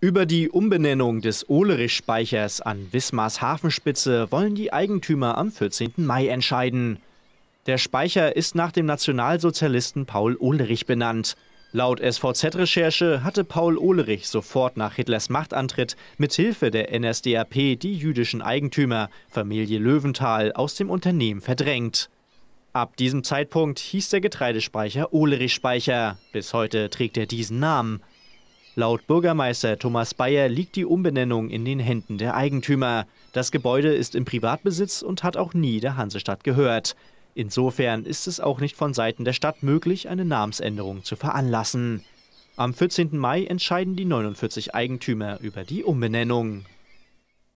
Über die Umbenennung des Olerich-Speichers an Wismars Hafenspitze wollen die Eigentümer am 14. Mai entscheiden. Der Speicher ist nach dem Nationalsozialisten Paul Olerich benannt. Laut SVZ-Recherche hatte Paul Olerich sofort nach Hitlers Machtantritt mit Hilfe der NSDAP die jüdischen Eigentümer, Familie Löwenthal, aus dem Unternehmen verdrängt. Ab diesem Zeitpunkt hieß der Getreidespeicher Olerich-Speicher. Bis heute trägt er diesen Namen. Laut Bürgermeister Thomas Bayer liegt die Umbenennung in den Händen der Eigentümer. Das Gebäude ist im Privatbesitz und hat auch nie der Hansestadt gehört. Insofern ist es auch nicht von Seiten der Stadt möglich, eine Namensänderung zu veranlassen. Am 14. Mai entscheiden die 49 Eigentümer über die Umbenennung.